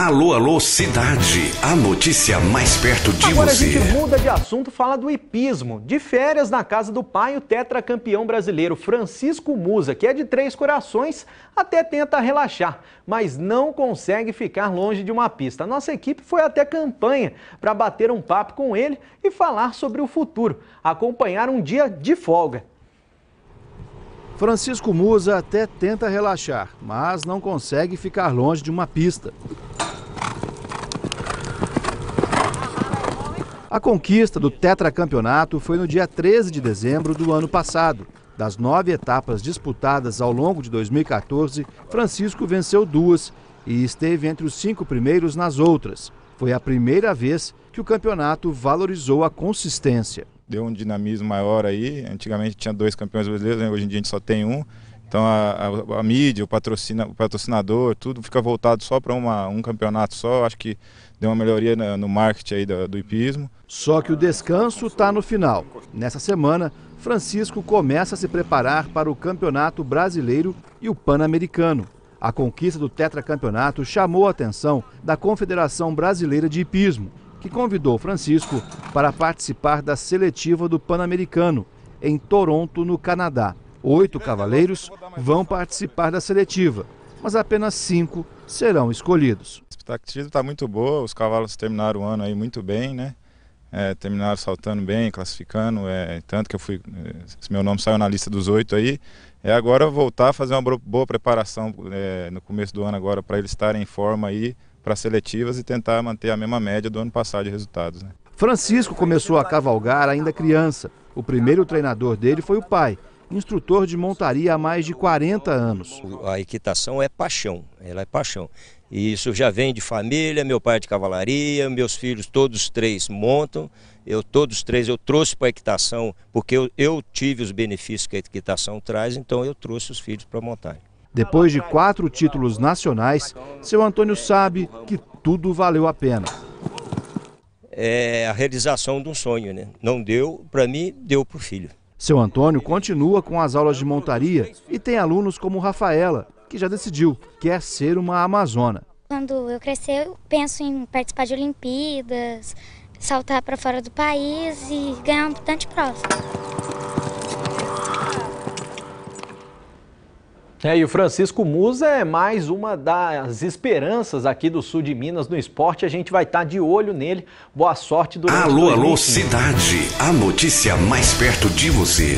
Alô, alô, cidade. A notícia mais perto de Agora você. Agora a gente muda de assunto, fala do hipismo. De férias na casa do pai, o tetracampeão brasileiro Francisco Musa, que é de Três Corações, até tenta relaxar, mas não consegue ficar longe de uma pista. Nossa equipe foi até campanha para bater um papo com ele e falar sobre o futuro, acompanhar um dia de folga. Francisco Musa até tenta relaxar, mas não consegue ficar longe de uma pista. A conquista do tetracampeonato foi no dia 13 de dezembro do ano passado. Das nove etapas disputadas ao longo de 2014, Francisco venceu duas e esteve entre os cinco primeiros nas outras. Foi a primeira vez que o campeonato valorizou a consistência. Deu um dinamismo maior aí. Antigamente tinha dois campeões brasileiros, né? hoje em dia a gente só tem um. Então a, a, a mídia, o, patrocina, o patrocinador, tudo fica voltado só para um campeonato só. Acho que deu uma melhoria na, no marketing aí do, do hipismo. Só que o descanso está no final. Nessa semana, Francisco começa a se preparar para o Campeonato Brasileiro e o Pan-Americano. A conquista do tetracampeonato chamou a atenção da Confederação Brasileira de Hipismo, que convidou Francisco para participar da seletiva do Pan-Americano, em Toronto, no Canadá. Oito cavaleiros vão participar da seletiva, mas apenas cinco serão escolhidos. A expectativa está muito boa, os cavalos terminaram o ano aí muito bem, né? É, terminaram saltando bem, classificando, é, tanto que eu fui, é, meu nome saiu na lista dos oito aí, é agora voltar a fazer uma boa preparação é, no começo do ano agora para eles estarem em forma aí para seletivas e tentar manter a mesma média do ano passado de resultados. Né? Francisco começou a cavalgar ainda criança. O primeiro treinador dele foi o pai, instrutor de montaria há mais de 40 anos. A equitação é paixão, ela é paixão. E isso já vem de família, meu pai é de cavalaria, meus filhos todos três montam. Eu todos três eu trouxe para a equitação, porque eu, eu tive os benefícios que a equitação traz, então eu trouxe os filhos para montar. Depois de quatro títulos nacionais, seu Antônio sabe que tudo valeu a pena. É a realização de um sonho, né? Não deu para mim, deu para o filho. Seu Antônio continua com as aulas de montaria e tem alunos como Rafaela, que já decidiu quer é ser uma amazona. Quando eu crescer, eu penso em participar de Olimpíadas, saltar para fora do país e ganhar um tanto de É, e o Francisco Musa é mais uma das esperanças aqui do sul de Minas no esporte. A gente vai estar tá de olho nele. Boa sorte durante Alô, alô, cidade. A notícia mais perto de você.